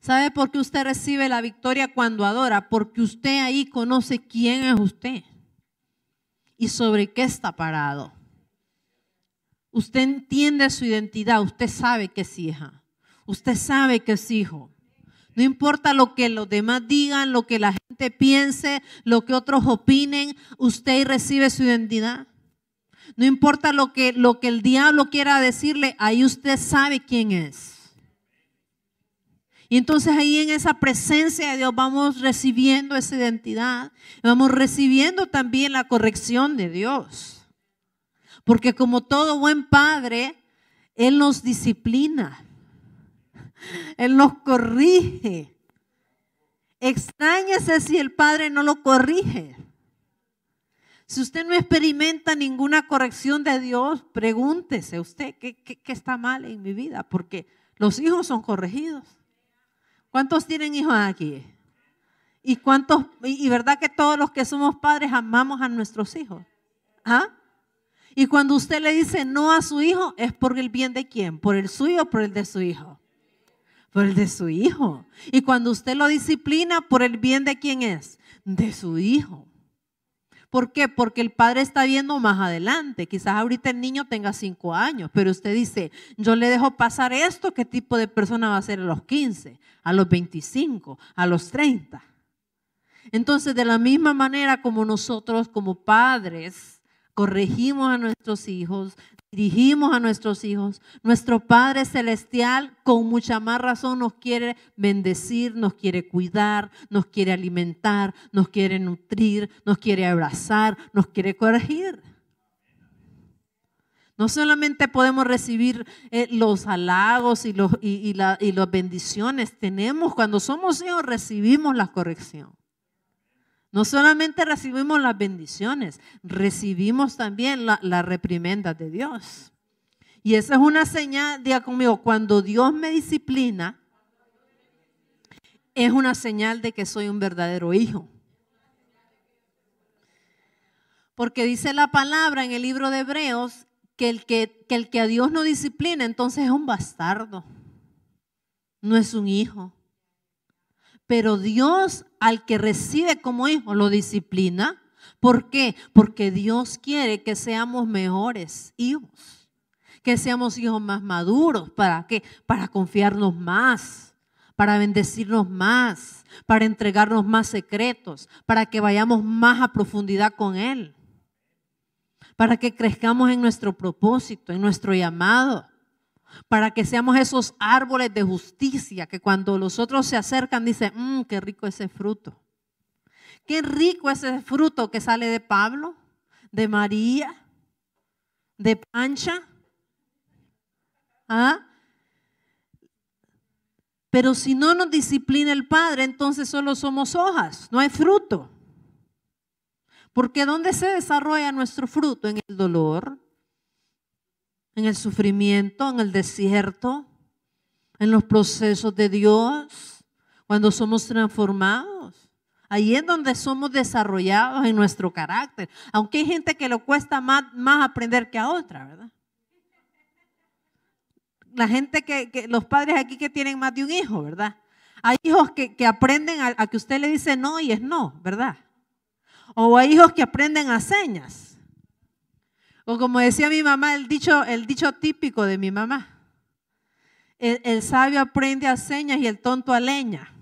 ¿Sabe por qué usted recibe la victoria cuando adora? Porque usted ahí conoce quién es usted y sobre qué está parado. Usted entiende su identidad, usted sabe que es hija, usted sabe que es hijo. No importa lo que los demás digan, lo que la gente piense, lo que otros opinen, usted recibe su identidad. No importa lo que, lo que el diablo quiera decirle, ahí usted sabe quién es. Y entonces ahí en esa presencia de Dios vamos recibiendo esa identidad, vamos recibiendo también la corrección de Dios. Porque como todo buen padre, Él nos disciplina, Él nos corrige. Extrañese si el padre no lo corrige. Si usted no experimenta ninguna corrección de Dios, pregúntese usted qué, qué está mal en mi vida, porque los hijos son corregidos. ¿Cuántos tienen hijos aquí? ¿Y cuántos, y, verdad que todos los que somos padres amamos a nuestros hijos? ¿Ah? Y cuando usted le dice no a su hijo, es por el bien de quién, por el suyo o por el de su hijo. Por el de su hijo. Y cuando usted lo disciplina, por el bien de quién es, de su hijo. ¿Por qué? Porque el padre está viendo más adelante. Quizás ahorita el niño tenga cinco años, pero usted dice, yo le dejo pasar esto, ¿qué tipo de persona va a ser a los 15, a los 25, a los 30? Entonces, de la misma manera como nosotros como padres corregimos a nuestros hijos, dirigimos a nuestros hijos. Nuestro Padre Celestial con mucha más razón nos quiere bendecir, nos quiere cuidar, nos quiere alimentar, nos quiere nutrir, nos quiere abrazar, nos quiere corregir. No solamente podemos recibir eh, los halagos y, los, y, y las bendiciones, tenemos, cuando somos hijos recibimos la corrección. No solamente recibimos las bendiciones, recibimos también la, reprimenda de Dios. Y esa es una señal, diga conmigo, cuando Dios me disciplina, es una señal de que soy un verdadero hijo. Porque dice la palabra en el libro de Hebreos que el que, que el que a Dios no disciplina entonces es un bastardo, no es un hijo. Pero Dios al que recibe como hijo lo disciplina. ¿Por qué? Porque Dios quiere que seamos mejores hijos, que seamos hijos más maduros. ¿Para qué? Para confiarnos más, para bendecirnos más, para entregarnos más secretos, para que vayamos más a profundidad con Él, para que crezcamos en nuestro propósito, en nuestro llamado para que seamos esos árboles de justicia que cuando los otros se acercan dicen, mm, qué rico ese fruto. Qué rico ese fruto que sale de Pablo, de María, de Pancha. ¿Ah? Pero si no nos disciplina el Padre, entonces solo somos hojas, no hay fruto. Porque ¿dónde se desarrolla nuestro fruto? En el dolor, en el sufrimiento, en el desierto, en los procesos de Dios, cuando somos transformados. Ahí es donde somos desarrollados en nuestro carácter. Aunque hay gente que le cuesta más, aprender que a otra, ¿verdad? La gente que, los padres aquí que tienen más de un hijo, ¿verdad? Hay hijos que, aprenden a que usted le dice no y es no, ¿verdad? O hay hijos que aprenden a señas. O como decía mi mamá, el dicho, el dicho típico de mi mamá. El, sabio aprende a señas y el tonto a leña.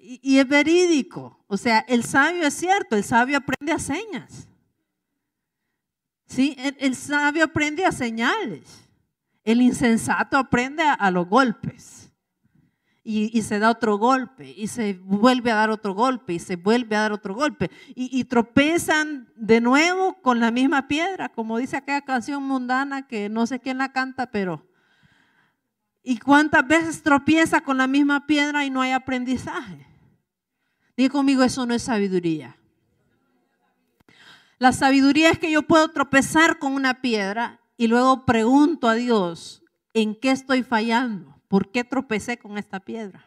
Y, es verídico. O sea, el sabio es cierto, el sabio aprende a señas. ¿Sí? El, sabio aprende a señales. El insensato aprende a los golpes y, se da otro golpe y se vuelve a dar otro golpe y se vuelve a dar otro golpe y, tropezan de nuevo con la misma piedra, como dice aquella canción mundana que no sé quién la canta, pero... ¿Y cuántas veces tropieza con la misma piedra y no hay aprendizaje? Digo, conmigo, eso no es sabiduría. La sabiduría es que yo puedo tropezar con una piedra y luego pregunto a Dios, ¿en qué estoy fallando? ¿Por qué tropecé con esta piedra?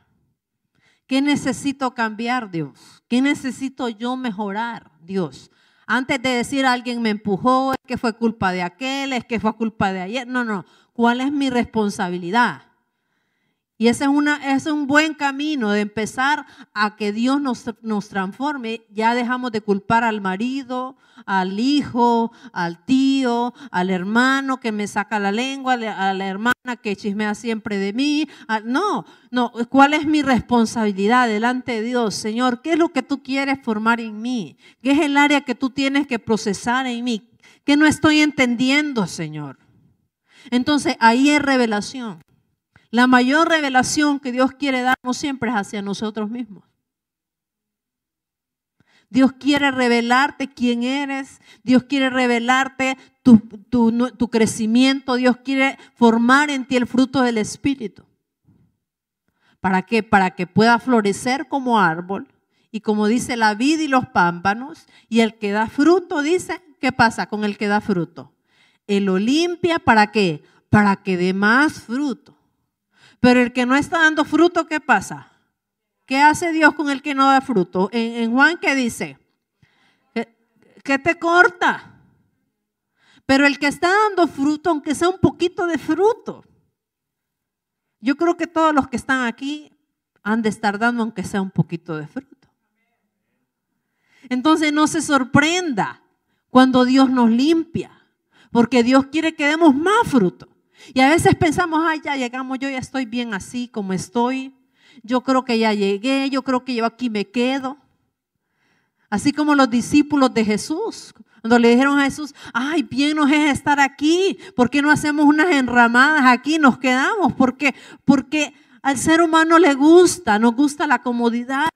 ¿Qué necesito cambiar, Dios? ¿Qué necesito yo mejorar, Dios? Antes de decir alguien me empujó, es que fue culpa de aquel, es que fue culpa de ayer. No, no. ¿Cuál es mi responsabilidad? Y ese es, es un buen camino de empezar a que Dios nos, nos transforme. Ya dejamos de culpar al marido, al hijo, al tío, al hermano que me saca la lengua, a la hermana que chismea siempre de mí. Ah, no, no, ¿cuál es mi responsabilidad delante de Dios? Señor, ¿qué es lo que tú quieres formar en mí? ¿Qué es el área que tú tienes que procesar en mí? ¿Qué no estoy entendiendo, Señor? Entonces, ahí es revelación. La mayor revelación que Dios quiere darnos siempre es hacia nosotros mismos. Dios quiere revelarte quién eres, Dios quiere revelarte tu, crecimiento, Dios quiere formar en ti el fruto del Espíritu. ¿Para qué? Para que pueda florecer como árbol y como dice la vid y los pámpanos y el que da fruto dice, ¿qué pasa con el que da fruto? Él lo limpia para qué? Para que dé más fruto. Pero el que no está dando fruto, ¿qué pasa? ¿Qué hace Dios con el que no da fruto? En, Juan, ¿qué dice? que te corta. Pero el que está dando fruto, aunque sea un poquito de fruto, yo creo que todos los que están aquí han de estar dando aunque sea un poquito de fruto. Entonces no se sorprenda cuando Dios nos limpia, porque Dios quiere que demos más fruto. Y a veces pensamos, ay, ya llegamos, yo ya estoy bien así como estoy. Yo creo que ya llegué, yo creo que yo aquí me quedo. Así como los discípulos de Jesús, cuando le dijeron a Jesús, ay, bien nos es estar aquí, ¿por qué no hacemos unas enramadas aquí? Nos quedamos, porque, porque al ser humano le gusta, nos gusta la comodidad.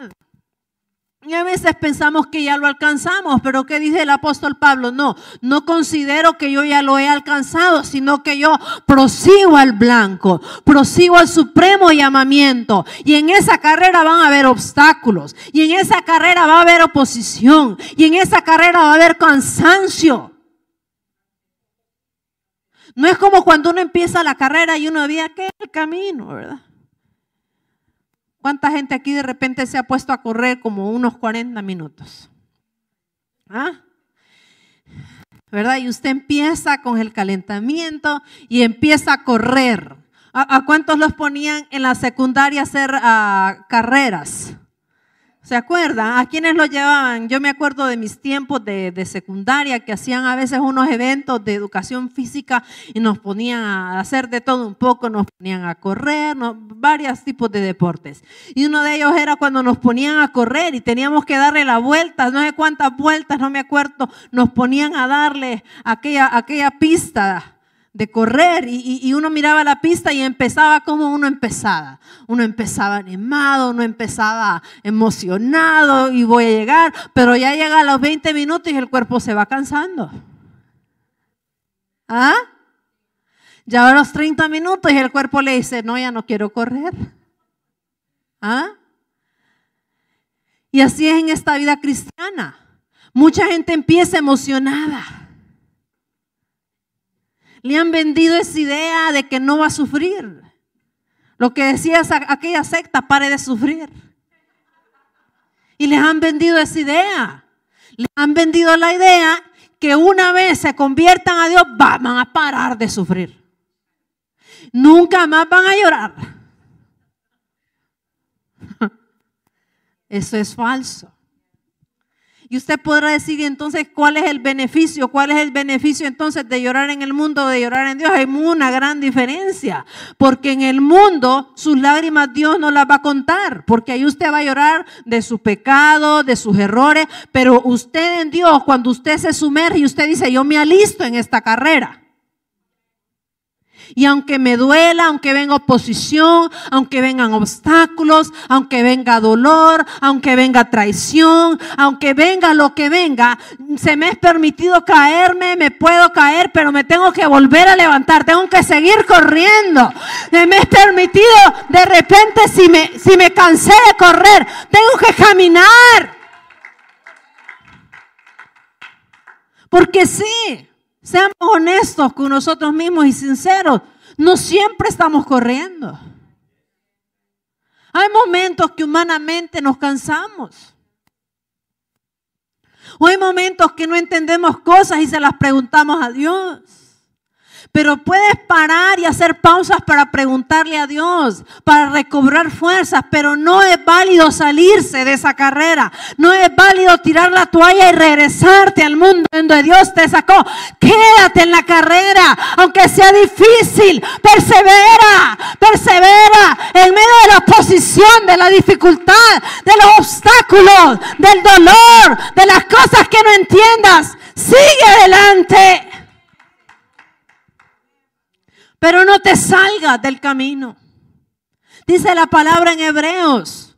Y a veces pensamos que ya lo alcanzamos, pero ¿qué dice el apóstol Pablo? No, no considero que yo ya lo he alcanzado, sino que yo prosigo al blanco, prosigo al supremo llamamiento. Y en esa carrera van a haber obstáculos, y en esa carrera va a haber oposición, y en esa carrera va a haber cansancio. No es como cuando uno empieza la carrera y uno ve que el camino, ¿verdad? ¿Cuánta gente aquí de repente se ha puesto a correr como unos 40 minutos? ¿Ah? ¿Verdad? Y usted empieza con el calentamiento y empieza a correr. ¿A, cuántos los ponían en la secundaria a hacer ah, carreras? ¿Se acuerdan? ¿A quienes lo llevaban? Yo me acuerdo de mis tiempos de, secundaria que hacían a veces unos eventos de educación física y nos ponían a hacer de todo un poco, nos ponían a correr, varios tipos de deportes. Y uno de ellos era cuando nos ponían a correr y teníamos que darle la vuelta, no sé cuántas vueltas, no me acuerdo, nos ponían a darle aquella, aquella pista de correr y, uno miraba la pista y empezaba como uno empezaba. Uno empezaba animado, uno empezaba emocionado y voy a llegar, pero ya llega a los 20 minutos y el cuerpo se va cansando. ¿Ah? Ya a los 30 minutos y el cuerpo le dice, no, ya no quiero correr. ¿Ah? Y así es en esta vida cristiana. Mucha gente empieza emocionada le han vendido esa idea de que no va a sufrir. Lo que decía aquella secta, pare de sufrir. Y les han vendido esa idea. Les han vendido la idea que una vez se conviertan a Dios, van a parar de sufrir. Nunca más van a llorar. Eso es falso. Y usted podrá decir entonces cuál es el beneficio, cuál es el beneficio entonces de llorar en el mundo, de llorar en Dios. Hay una gran diferencia, porque en el mundo sus lágrimas Dios no las va a contar, porque ahí usted va a llorar de su pecado, de sus errores, pero usted en Dios, cuando usted se sumerge y usted dice, yo me alisto en esta carrera. Y aunque me duela, aunque venga oposición, aunque vengan obstáculos, aunque venga dolor, aunque venga traición, aunque venga lo que venga, se me es permitido caerme, me puedo caer, pero me tengo que volver a levantar, tengo que seguir corriendo. Se me es permitido de repente si me, si me cansé de correr, tengo que caminar. Porque sí. Seamos honestos con nosotros mismos y sinceros. No siempre estamos corriendo. Hay momentos que humanamente nos cansamos. O hay momentos que no entendemos cosas y se las preguntamos a Dios. Pero puedes parar y hacer pausas para preguntarle a Dios, para recobrar fuerzas, pero no es válido salirse de esa carrera. No es válido tirar la toalla y regresarte al mundo donde Dios te sacó. Quédate en la carrera, aunque sea difícil. Persevera, persevera en medio de la oposición, de la dificultad, de los obstáculos, del dolor, de las cosas que no entiendas. Sigue adelante. Pero no te salgas del camino. Dice la palabra en Hebreos,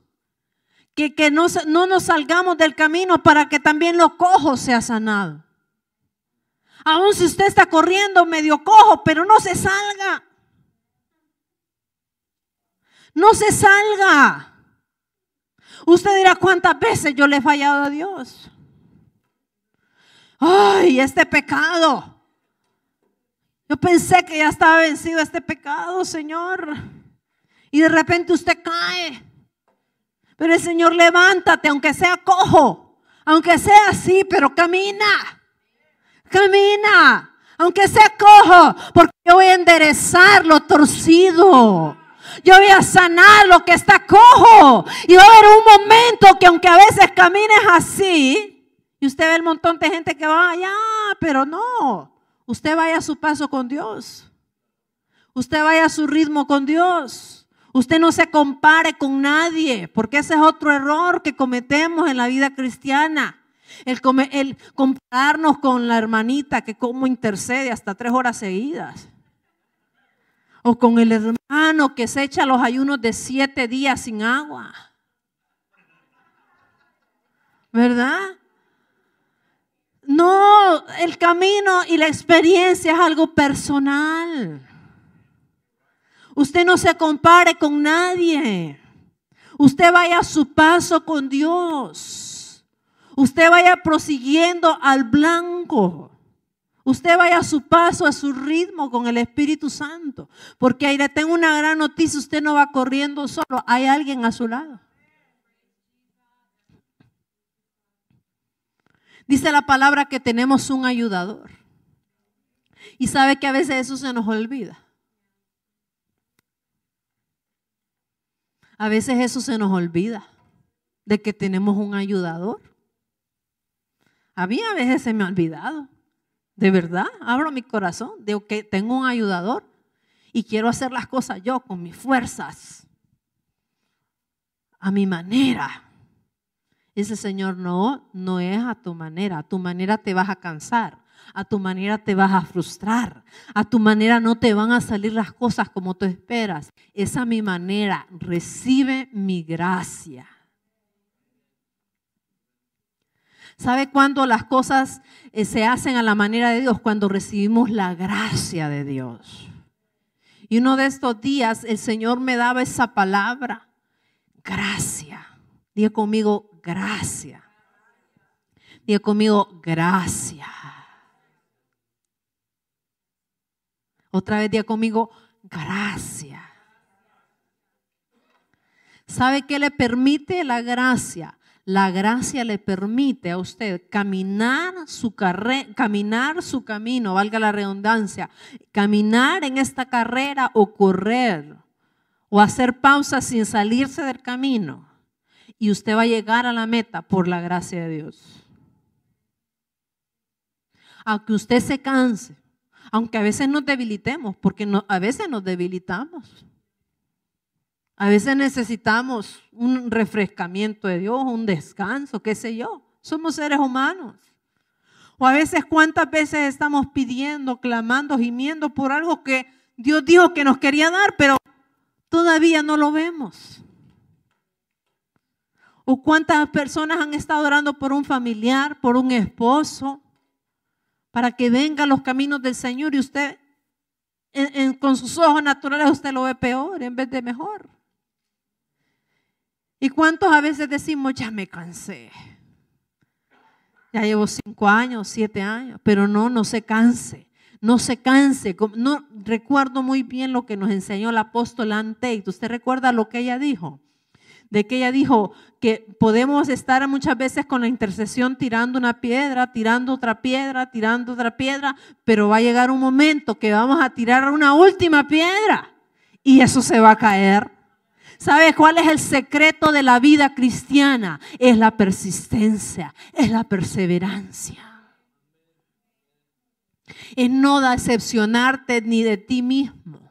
que, que no, no nos salgamos del camino para que también lo cojo sea sanado. Aún si usted está corriendo medio cojo, pero no se salga. No se salga. Usted dirá cuántas veces yo le he fallado a Dios. Ay, este pecado. Yo pensé que ya estaba vencido este pecado, Señor. Y de repente usted cae. Pero el Señor, levántate, aunque sea cojo, aunque sea así, pero camina. Camina, aunque sea cojo, porque yo voy a enderezar lo torcido. Yo voy a sanar lo que está cojo. Y va a haber un momento que aunque a veces camines así, y usted ve el montón de gente que va allá, pero no. Usted vaya a su paso con Dios. Usted vaya a su ritmo con Dios. Usted no se compare con nadie, porque ese es otro error que cometemos en la vida cristiana. El, el compararnos con la hermanita que como intercede hasta tres horas seguidas. O con el hermano que se echa los ayunos de siete días sin agua. ¿Verdad? No, el camino y la experiencia es algo personal. Usted no se compare con nadie. Usted vaya a su paso con Dios. Usted vaya prosiguiendo al blanco. Usted vaya a su paso, a su ritmo con el Espíritu Santo. Porque ahí le tengo una gran noticia, usted no va corriendo solo, hay alguien a su lado. Dice la palabra que tenemos un ayudador. Y sabe que a veces eso se nos olvida. A veces eso se nos olvida, de que tenemos un ayudador. A mí a veces se me ha olvidado. De verdad, abro mi corazón, de que tengo un ayudador y quiero hacer las cosas yo con mis fuerzas, a mi manera. Dice Señor, no, no es a tu manera. A tu manera te vas a cansar. A tu manera te vas a frustrar. A tu manera no te van a salir las cosas como tú esperas. Es a mi manera. Recibe mi gracia. ¿Sabe cuándo las cosas eh, se hacen a la manera de Dios? Cuando recibimos la gracia de Dios. Y uno de estos días el Señor me daba esa palabra, gracia. Día conmigo, gracia. día conmigo, gracia. Otra vez día conmigo, gracia. ¿Sabe qué le permite la gracia? La gracia le permite a usted caminar su, caminar su camino, valga la redundancia, caminar en esta carrera o correr o hacer pausa sin salirse del camino y usted va a llegar a la meta por la gracia de Dios. Aunque usted se canse, aunque a veces nos debilitemos, porque no, a veces nos debilitamos. A veces necesitamos un refrescamiento de Dios, un descanso, qué sé yo. Somos seres humanos. O a veces cuántas veces estamos pidiendo, clamando, gimiendo por algo que Dios dijo que nos quería dar, pero todavía no lo vemos. ¿O cuántas personas han estado orando por un familiar, por un esposo, para que venga los caminos del Señor y usted con sus ojos naturales usted lo ve peor en vez de mejor? ¿Y cuántos a veces decimos, ya me cansé? Ya llevo cinco años, siete años, pero no, no se canse, no se canse. No recuerdo muy bien lo que nos enseñó el apóstol Anteito. ¿Usted recuerda lo que ella dijo? de que ella dijo que podemos estar muchas veces con la intercesión tirando una piedra, tirando otra piedra, tirando otra piedra, pero va a llegar un momento que vamos a tirar una última piedra y eso se va a caer. ¿Sabes cuál es el secreto de la vida cristiana? Es la persistencia, es la perseverancia. Es no decepcionarte ni de ti mismo.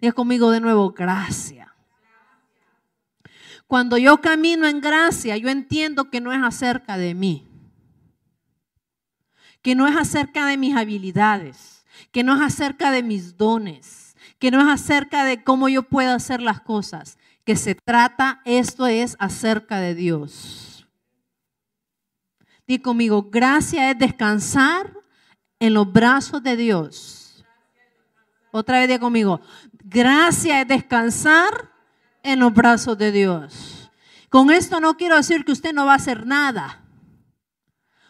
Diga conmigo de nuevo, gracia. Cuando yo camino en gracia, yo entiendo que no es acerca de mí, que no es acerca de mis habilidades, que no es acerca de mis dones, que no es acerca de cómo yo puedo hacer las cosas, que se trata, esto es acerca de Dios. Dí conmigo, gracia es descansar en los brazos de Dios. Otra vez diga conmigo, Gracia es descansar en los brazos de Dios. Con esto no quiero decir que usted no va a hacer nada.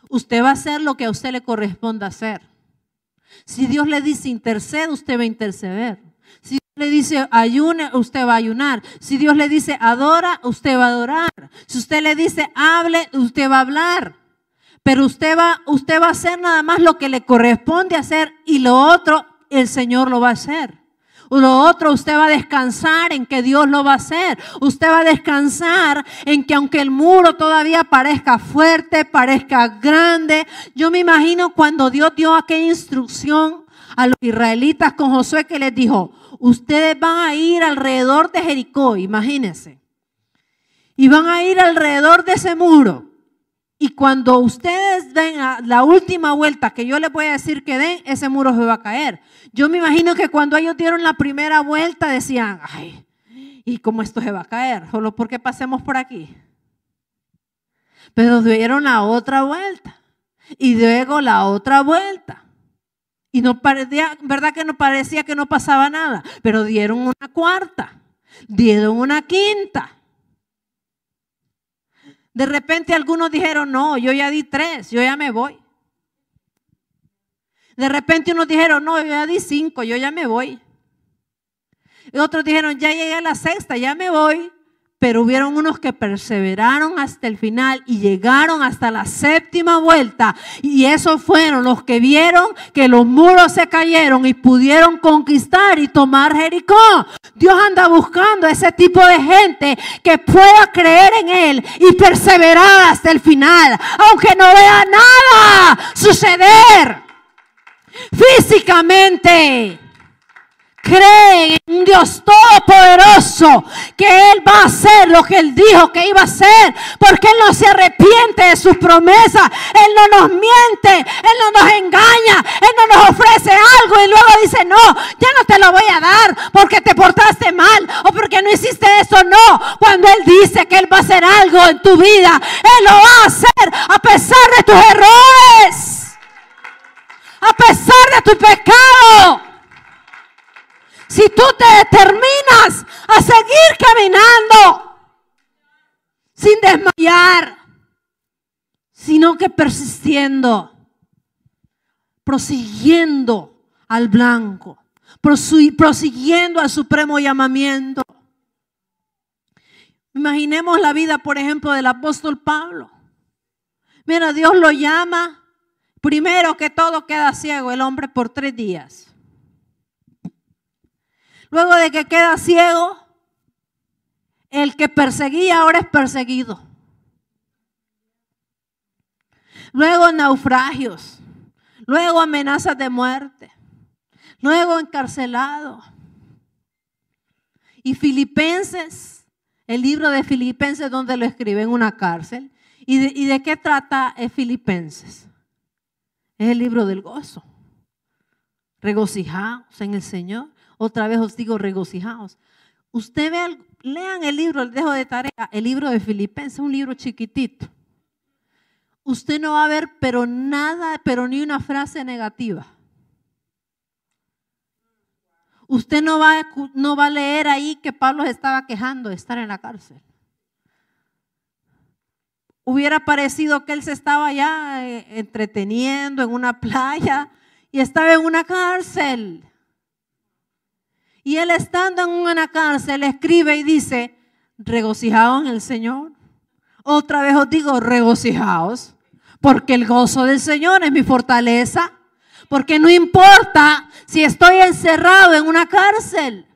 Usted va a hacer lo que a usted le corresponda hacer. Si Dios le dice intercede, usted va a interceder. Si Dios le dice ayune, usted va a ayunar. Si Dios le dice adora, usted va a adorar. Si usted le dice hable, usted va a hablar. Pero usted va, usted va a hacer nada más lo que le corresponde hacer y lo otro el Señor lo va a hacer. Lo otro, usted va a descansar en que Dios lo va a hacer. Usted va a descansar en que aunque el muro todavía parezca fuerte, parezca grande, yo me imagino cuando Dios dio aquella instrucción a los israelitas con Josué que les dijo, ustedes van a ir alrededor de Jericó, imagínense. Y van a ir alrededor de ese muro. Y cuando ustedes den la, última vuelta que yo les voy a decir que den, ese muro se va a caer. Yo me imagino que cuando ellos dieron la primera vuelta decían, ay, ¿y cómo esto se va a caer? Solo porque pasemos por aquí. Pero dieron la otra vuelta y luego la otra vuelta. Y no parecía, verdad que no parecía que no pasaba nada, pero dieron una cuarta, dieron una quinta de repente algunos dijeron, no, yo ya di tres, yo ya me voy. De repente unos dijeron, no, yo ya di cinco, yo ya me voy. otros dijeron, ya llegué a la sexta, ya me voy pero hubieron unos que perseveraron hasta el final y llegaron hasta la séptima vuelta. Y esos fueron los que vieron que los muros se cayeron y pudieron conquistar y tomar Jericó. Dios anda buscando ese tipo de gente que pueda creer en Él y perseverar hasta el final, aunque no vea nada suceder físicamente creen en Dios todopoderoso, que Él va a hacer lo que Él dijo que iba a hacer, porque Él no se arrepiente de sus promesas, Él no nos miente, Él no nos engaña, Él no nos ofrece algo y luego dice, no, ya no te lo voy a dar porque te portaste mal o porque no hiciste eso, no, cuando Él dice que Él va a hacer algo en tu vida, Él lo va a hacer a pesar de tus errores. A pesar de tu pecado si tú te determinas a seguir caminando sin desmayar, sino que persistiendo, prosiguiendo al blanco, prosiguiendo al supremo llamamiento. Imaginemos la vida, por ejemplo, del apóstol Pablo. Mira, Dios lo llama. Primero que todo queda ciego el hombre por tres días. Luego de que queda ciego, el que perseguía ahora es perseguido. Luego naufragios, luego amenazas de muerte, luego encarcelado. Y Filipenses, el libro de Filipenses donde lo escribe en una cárcel. ¿Y de, qué trata Filipenses? Es el libro del gozo. Regocijados en el Señor. Otra vez os digo, regocijados. Usted ve, lean el libro, el dejo de tarea, el libro de Filipenses, un libro chiquitito. Usted no va a ver, pero nada, pero ni una frase negativa. Usted no va, no va a leer ahí que Pablo se estaba quejando de estar en la cárcel hubiera parecido que él se estaba ya eh, entreteniendo en una playa y estaba en una cárcel. Y él estando en una cárcel escribe y dice, regocijaos en el Señor. Otra vez os digo, regocijaos, porque el gozo del Señor es mi fortaleza. Porque no importa si estoy encerrado en una cárcel.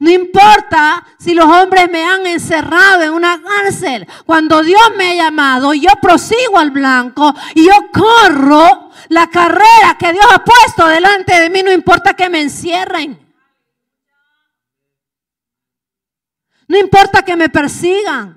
No importa si los hombres me han encerrado en una cárcel. Cuando Dios me ha llamado, yo prosigo al blanco y yo corro la carrera que Dios ha puesto delante de mí. No importa que me encierren. No importa que me persigan.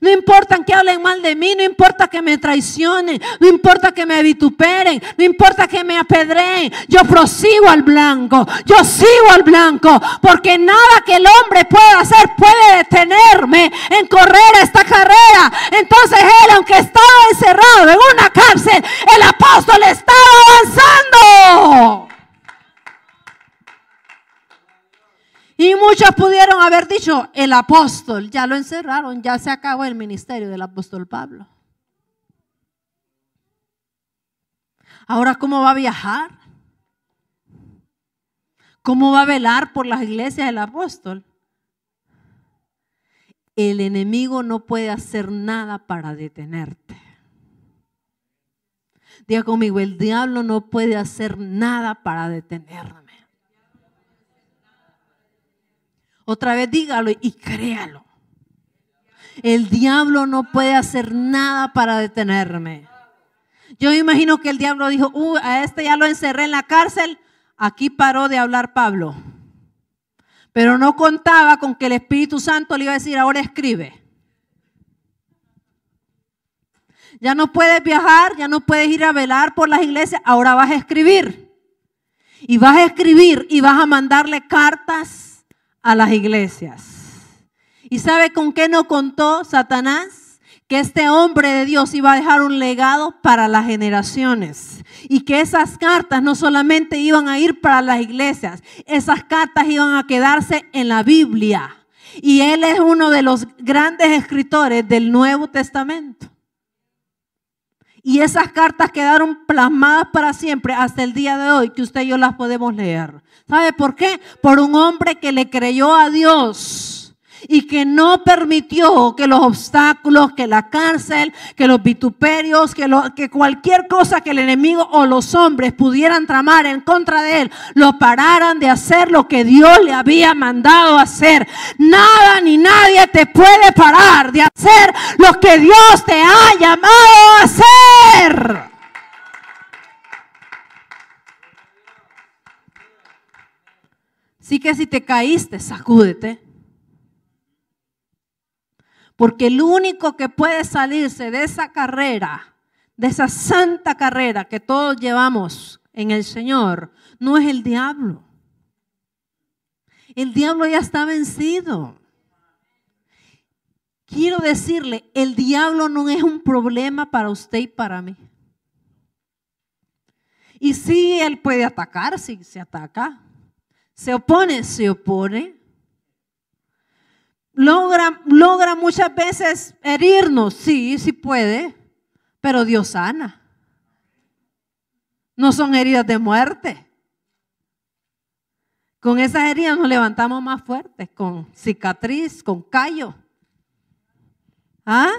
No importa que hablen mal de mí, no importa que me traicionen, no importa que me vituperen, no importa que me apedreen, yo prosigo al blanco, yo sigo al blanco, porque nada que el hombre pueda hacer puede detenerme en correr esta carrera. Entonces él, aunque estaba encerrado en una cárcel, el apóstol Y muchos pudieron haber dicho, el apóstol, ya lo encerraron, ya se acabó el ministerio del apóstol Pablo. Ahora, ¿cómo va a viajar? ¿Cómo va a velar por las iglesias del apóstol? El enemigo no puede hacer nada para detenerte. Diga conmigo, el diablo no puede hacer nada para detenerme. Otra vez dígalo y créalo. El diablo no puede hacer nada para detenerme. Yo me imagino que el diablo dijo, uh, a este ya lo encerré en la cárcel. Aquí paró de hablar Pablo. Pero no contaba con que el Espíritu Santo le iba a decir, ahora escribe. Ya no puedes viajar, ya no puedes ir a velar por las iglesias, ahora vas a escribir. Y vas a escribir y vas a mandarle cartas a las iglesias. ¿Y sabe con qué no contó Satanás? Que este hombre de Dios iba a dejar un legado para las generaciones. Y que esas cartas no solamente iban a ir para las iglesias, esas cartas iban a quedarse en la Biblia. Y él es uno de los grandes escritores del Nuevo Testamento. Y esas cartas quedaron plasmadas para siempre hasta el día de hoy que usted y yo las podemos leer. ¿Sabe por qué? Por un hombre que le creyó a Dios y que no permitió que los obstáculos, que la cárcel, que los vituperios, que, cualquier cosa que el enemigo o los hombres pudieran tramar en contra de él, lo pararan de hacer lo que Dios le había mandado hacer. Nada ni nadie te puede parar de hacer lo que Dios te ha llamado a hacer. Así que si te caíste, sacúdete. Porque el único que puede salirse de esa carrera, de esa santa carrera que todos llevamos en el Señor, no es el diablo. El diablo ya está vencido. Quiero decirle, el diablo no es un problema para usted y para mí. Y sí, él puede atacar, si se ataca. Se opone, se opone logra, logra muchas veces herirnos, sí, sí puede, pero Dios sana. No son heridas de muerte. Con esas heridas nos levantamos más fuertes, con cicatriz, con callo. ¿Ah?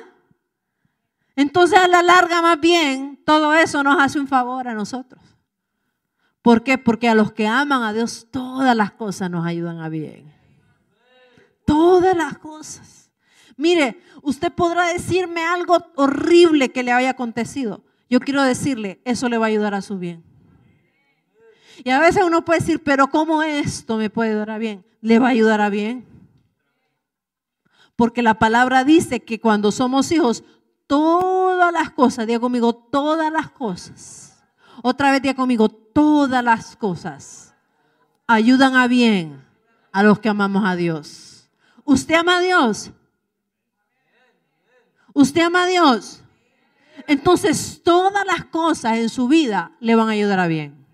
Entonces a la larga más bien todo eso nos hace un favor a nosotros. ¿Por qué? Porque a los que aman a Dios todas las cosas nos ayudan a bien todas las cosas. Mire, usted podrá decirme algo horrible que le haya acontecido. Yo quiero decirle, eso le va a ayudar a su bien. Y a veces uno puede decir, pero ¿cómo esto me puede ayudar a bien? Le va a ayudar a bien. Porque la palabra dice que cuando somos hijos, todas las cosas, diga conmigo, todas las cosas. Otra vez diga conmigo, todas las cosas ayudan a bien a los que amamos a Dios. ¿Usted ama a Dios? ¿Usted ama a Dios? Entonces todas las cosas en su vida le van a ayudar a bien.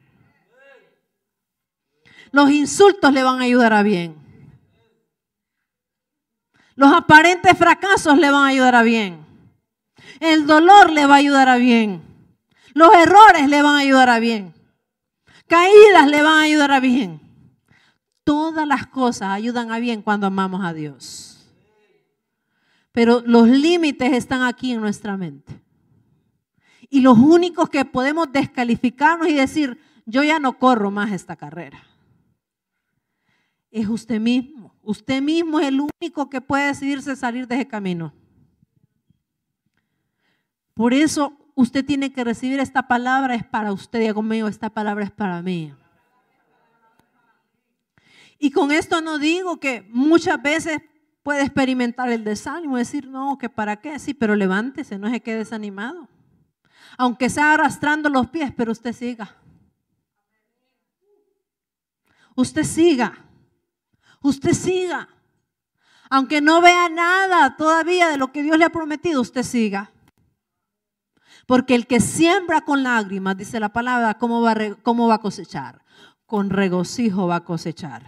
Los insultos le van a ayudar a bien. Los aparentes fracasos le van a ayudar a bien. El dolor le va a ayudar a bien. Los errores le van a ayudar a bien. Caídas le van a ayudar a bien. Todas las cosas ayudan a bien cuando amamos a Dios. Pero los límites están aquí en nuestra mente. Y los únicos que podemos descalificarnos y decir, yo ya no corro más esta carrera, es usted mismo. Usted mismo es el único que puede decidirse salir de ese camino. Por eso usted tiene que recibir esta palabra, es para usted, y conmigo, esta palabra es para mí. Y con esto no digo que muchas veces puede experimentar el desánimo, decir, no, que para qué, sí, pero levántese, no se quede desanimado. Aunque sea arrastrando los pies, pero usted siga. Usted siga. Usted siga. Aunque no vea nada todavía de lo que Dios le ha prometido, usted siga. Porque el que siembra con lágrimas, dice la palabra, ¿cómo va, cómo va a cosechar? Con regocijo va a cosechar.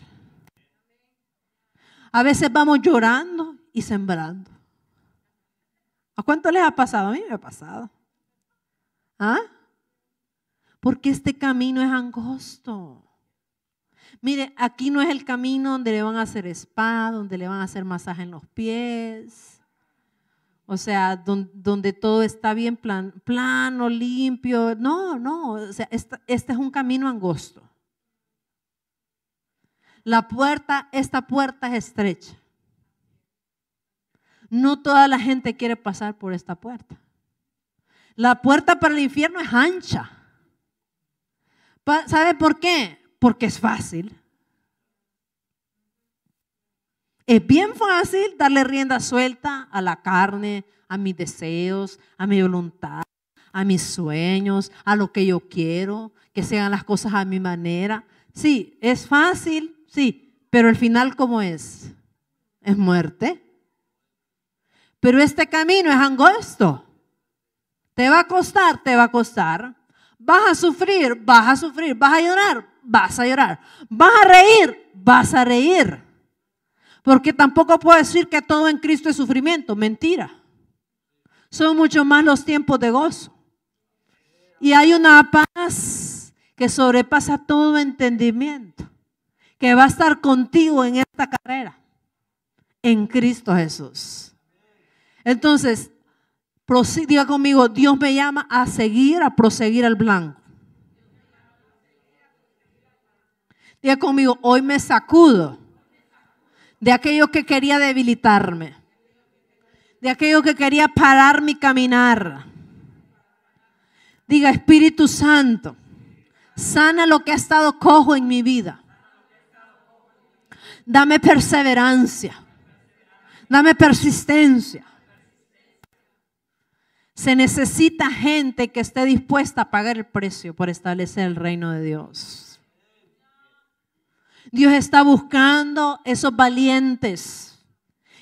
A veces vamos llorando y sembrando. ¿A cuánto les ha pasado? A mí me ha pasado. ¿Ah? Porque este camino es angosto. Mire, aquí no es el camino donde le van a hacer spa, donde le van a hacer masaje en los pies. O sea, donde, todo está bien plano, limpio. No, no. O sea, este es un camino angosto. La puerta, esta puerta es estrecha. No toda la gente quiere pasar por esta puerta. La puerta para el infierno es ancha. ¿Sabe por qué? Porque es fácil. Es bien fácil darle rienda suelta a la carne, a mis deseos, a mi voluntad, a mis sueños, a lo que yo quiero, que sean las cosas a mi manera. Sí, es fácil Sí, pero el final ¿cómo es? Es muerte. Pero este camino es angosto. Te va a costar, te va a costar. Vas a sufrir, vas a sufrir. Vas a llorar, vas a llorar. Vas a reír, vas a reír. Porque tampoco puedo decir que todo en Cristo es sufrimiento. Mentira. Son mucho más los tiempos de gozo. Y hay una paz que sobrepasa todo entendimiento que va a estar contigo en esta carrera, en Cristo Jesús. Entonces, diga conmigo, Dios me llama a seguir, a proseguir al blanco. Diga conmigo, hoy me sacudo de aquello que quería debilitarme, de aquello que quería parar mi caminar. Diga, Espíritu Santo, sana lo que ha estado cojo en mi vida. Dame perseverancia. Dame persistencia. Se necesita gente que esté dispuesta a pagar el precio por establecer el reino de Dios. Dios está buscando esos valientes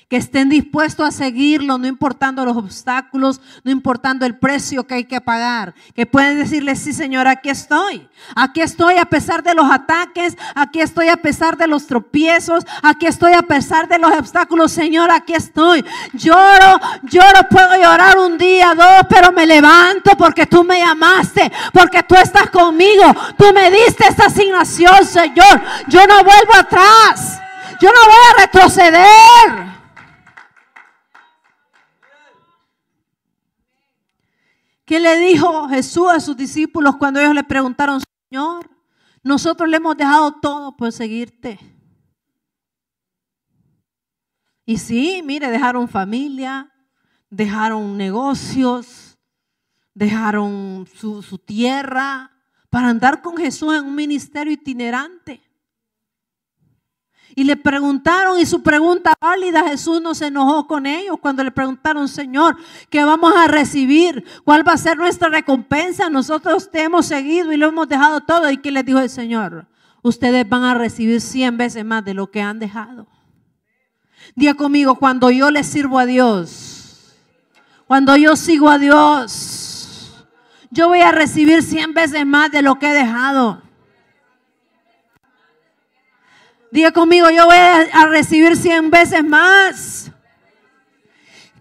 que estén dispuestos a seguirlo, no importando los obstáculos, no importando el precio que hay que pagar, que pueden decirle, sí Señor, aquí estoy, aquí estoy a pesar de los ataques, aquí estoy a pesar de los tropiezos, aquí estoy a pesar de los obstáculos, Señor, aquí estoy. Lloro, lloro, puedo llorar un día, dos, pero me levanto porque tú me llamaste, porque tú estás conmigo, tú me diste esta asignación, Señor, yo no vuelvo atrás. Yo no voy a retroceder. ¿Qué le dijo Jesús a sus discípulos cuando ellos le preguntaron, Señor, nosotros le hemos dejado todo por seguirte? Y sí, mire, dejaron familia, dejaron negocios, dejaron su, su tierra para andar con Jesús en un ministerio itinerante. Y le preguntaron, y su pregunta válida, Jesús no se enojó con ellos cuando le preguntaron, Señor, ¿qué vamos a recibir? ¿Cuál va a ser nuestra recompensa? Nosotros te hemos seguido y lo hemos dejado todo. ¿Y qué les dijo el Señor? Ustedes van a recibir cien veces más de lo que han dejado. Día conmigo, cuando yo le sirvo a Dios, cuando yo sigo a Dios, yo voy a recibir cien veces más de lo que he dejado. Diga conmigo, yo voy a recibir 100 veces más.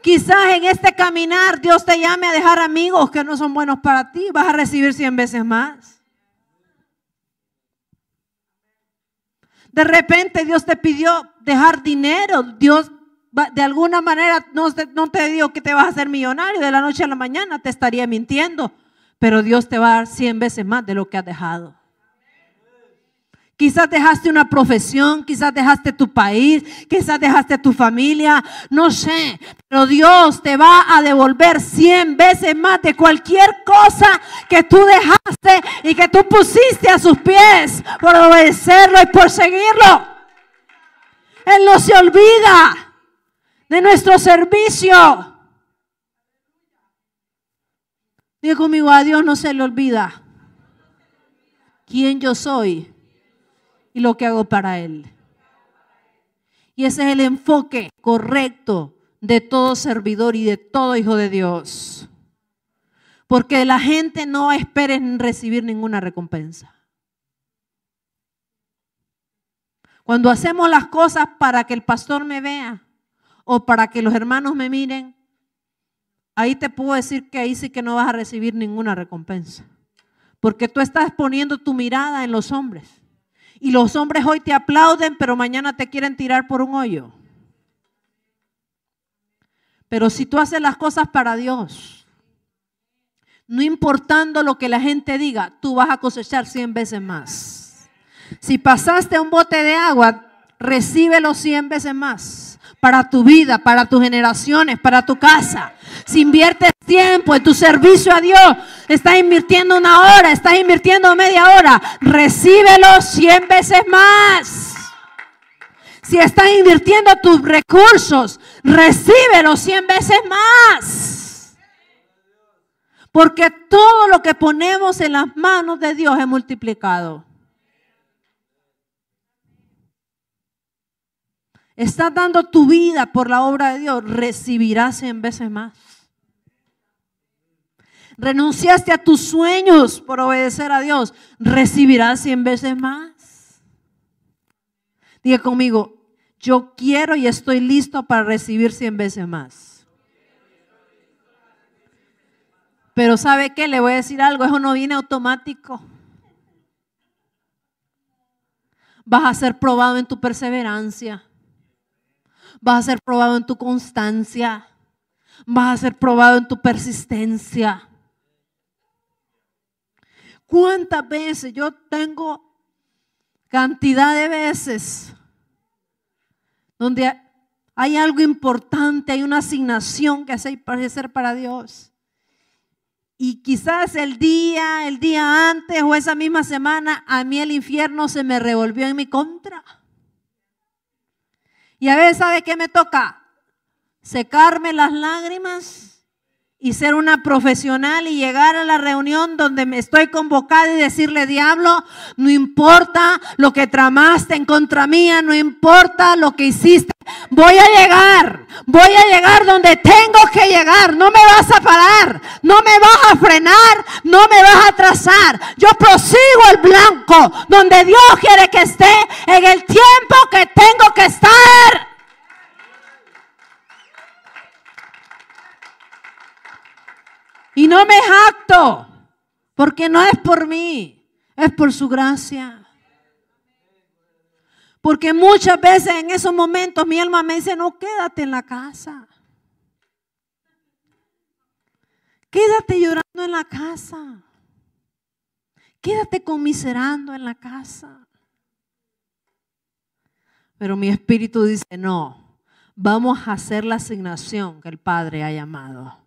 Quizás en este caminar Dios te llame a dejar amigos que no son buenos para ti. Vas a recibir 100 veces más. De repente Dios te pidió dejar dinero. Dios de alguna manera no te, dijo que te vas a hacer millonario de la noche a la mañana. Te estaría mintiendo. Pero Dios te va a dar 100 veces más de lo que has dejado. Quizás dejaste una profesión, quizás dejaste tu país, quizás dejaste tu familia, no sé. Pero Dios te va a devolver cien veces más de cualquier cosa que tú dejaste y que tú pusiste a sus pies por obedecerlo y por seguirlo. Él no se olvida de nuestro servicio. Digo conmigo, a Dios no se le olvida quién yo soy y lo que hago para Él. Y ese es el enfoque correcto de todo servidor y de todo hijo de Dios. Porque la gente no espera recibir ninguna recompensa. Cuando hacemos las cosas para que el pastor me vea o para que los hermanos me miren, ahí te puedo decir que ahí sí que no vas a recibir ninguna recompensa. Porque tú estás poniendo tu mirada en los hombres. Y los hombres hoy te aplauden, pero mañana te quieren tirar por un hoyo. Pero si tú haces las cosas para Dios, no importando lo que la gente diga, tú vas a cosechar 100 veces más. Si pasaste un bote de agua, recíbelo 100 veces más para tu vida, para tus generaciones, para tu casa. Si inviertes tiempo, en tu servicio a Dios. Estás invirtiendo una hora, estás invirtiendo media hora. Recíbelo 100 veces más. Si estás invirtiendo tus recursos, recíbelo 100 veces más. Porque todo lo que ponemos en las manos de Dios es multiplicado. Estás dando tu vida por la obra de Dios, recibirás 100 veces más renunciaste a tus sueños por obedecer a Dios, recibirás cien veces más. Diga conmigo, yo quiero y estoy listo para recibir cien veces más. Pero ¿sabe qué? Le voy a decir algo, eso no viene automático. Vas a ser probado en tu perseverancia. Vas a ser probado en tu constancia. Vas a ser probado en tu persistencia ¿Cuántas veces? Yo tengo cantidad de veces donde hay algo importante, hay una asignación que parecer para Dios. Y quizás el día, el día antes o esa misma semana, a mí el infierno se me revolvió en mi contra. Y a veces, ¿sabe qué me toca? Secarme las lágrimas y ser una profesional y llegar a la reunión donde me estoy convocada y decirle, diablo, no importa lo que tramaste en contra mía, no importa lo que hiciste, voy a llegar, voy a llegar donde tengo que llegar, no me vas a parar, no me vas a frenar, no me vas a trazar yo prosigo el blanco donde Dios quiere que esté en el tiempo que tengo que estar. Y no me jacto, porque no es por mí, es por su gracia. Porque muchas veces en esos momentos mi alma me dice, no, quédate en la casa. Quédate llorando en la casa. Quédate comiserando en la casa. Pero mi espíritu dice, no, vamos a hacer la asignación que el Padre ha llamado.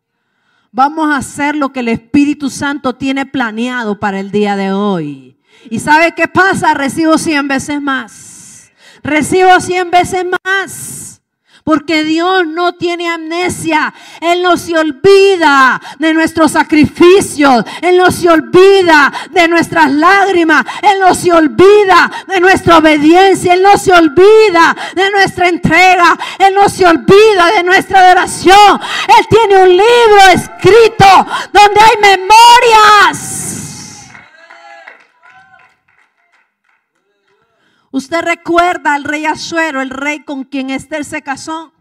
Vamos a hacer lo que el Espíritu Santo tiene planeado para el día de hoy. ¿Y sabe qué pasa? Recibo 100 veces más. Recibo 100 veces más porque Dios no tiene amnesia. Él no se olvida de nuestros sacrificios, Él no se olvida de nuestras lágrimas, Él no se olvida de nuestra obediencia, Él no se olvida de nuestra entrega, Él no se olvida de nuestra adoración. Él tiene un libro escrito donde hay memorias Usted recuerda al rey Azuero, el rey con quien Esther se casó.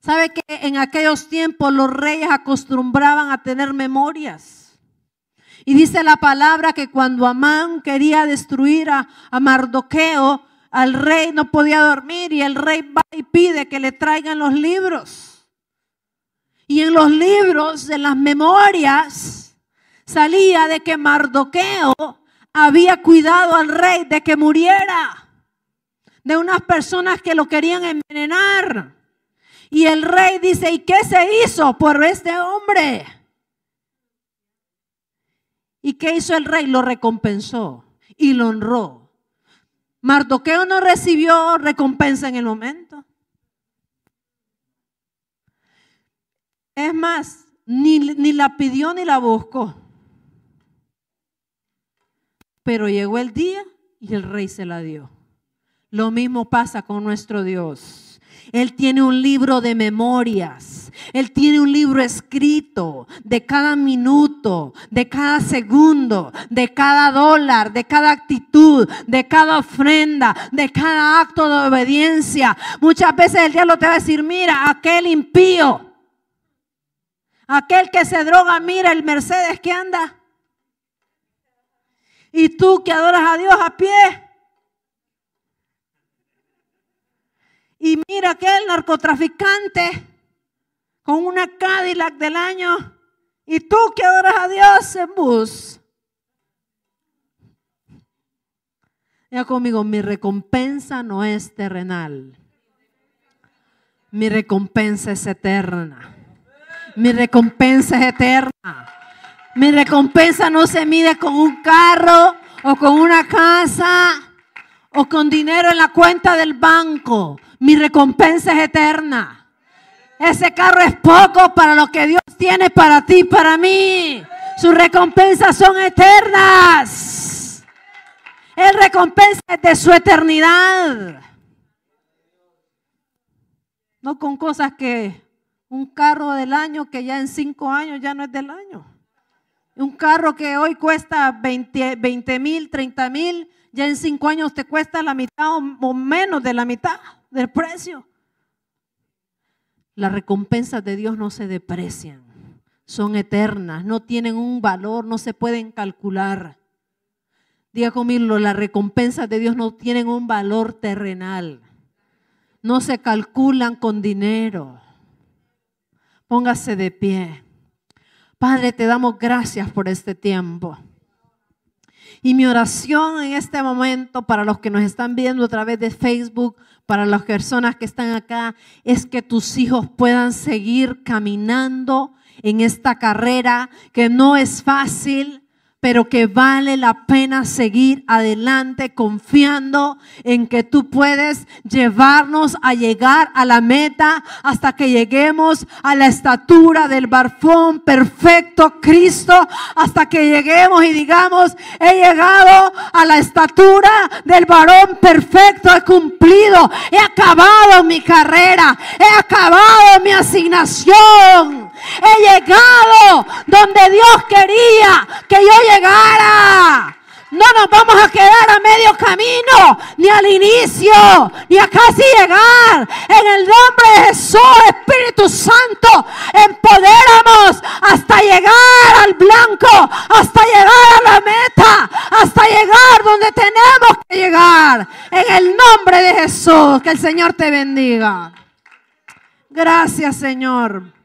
¿Sabe que en aquellos tiempos los reyes acostumbraban a tener memorias? Y dice la palabra que cuando Amán quería destruir a, a Mardoqueo, al rey no podía dormir y el rey va y pide que le traigan los libros. Y en los libros, de las memorias, salía de que Mardoqueo había cuidado al rey de que muriera de unas personas que lo querían envenenar. Y el rey dice, ¿y qué se hizo por este hombre? ¿Y qué hizo el rey? Lo recompensó y lo honró. Mardoqueo no recibió recompensa en el momento. Es más, ni, ni la pidió ni la buscó pero llegó el día y el rey se la dio. Lo mismo pasa con nuestro Dios. Él tiene un libro de memorias. Él tiene un libro escrito de cada minuto, de cada segundo, de cada dólar, de cada actitud, de cada ofrenda, de cada acto de obediencia. Muchas veces el diablo te va a decir, mira, aquel impío, aquel que se droga, mira el Mercedes que anda. Y tú que adoras a Dios a pie. Y mira aquel narcotraficante con una Cadillac del año. Y tú que adoras a Dios en bus. Ya conmigo, mi recompensa no es terrenal. Mi recompensa es eterna. Mi recompensa es eterna. Mi recompensa no se mide con un carro o con una casa o con dinero en la cuenta del banco. Mi recompensa es eterna. Ese carro es poco para lo que Dios tiene para ti y para mí. Sus recompensas son eternas. El recompensa de su eternidad. No con cosas que un carro del año que ya en cinco años ya no es del año. Un carro que hoy cuesta 20 mil, 30 mil, ya en cinco años te cuesta la mitad o, menos de la mitad del precio. Las recompensas de Dios no se deprecian, son eternas, no tienen un valor, no se pueden calcular. Diga conmigo, las recompensas de Dios no tienen un valor terrenal, no se calculan con dinero. Póngase de pie. Padre, te damos gracias por este tiempo. Y mi oración en este momento para los que nos están viendo a través de Facebook, para las personas que están acá, es que tus hijos puedan seguir caminando en esta carrera que no es fácil, pero que vale la pena seguir adelante confiando en que tú puedes llevarnos a llegar a la meta hasta que lleguemos a la estatura del barfón perfecto Cristo, hasta que lleguemos y digamos, he llegado a la estatura del varón perfecto, he cumplido, he acabado mi carrera, he acabado mi asignación. He llegado donde Dios quería que yo llegara. No nos vamos a quedar a medio camino, ni al inicio, ni a casi llegar. En el nombre de Jesús, Espíritu Santo, empoderamos hasta llegar al blanco, hasta llegar a la meta, hasta llegar donde tenemos que llegar. En el nombre de Jesús, que el Señor te bendiga. Gracias, Señor.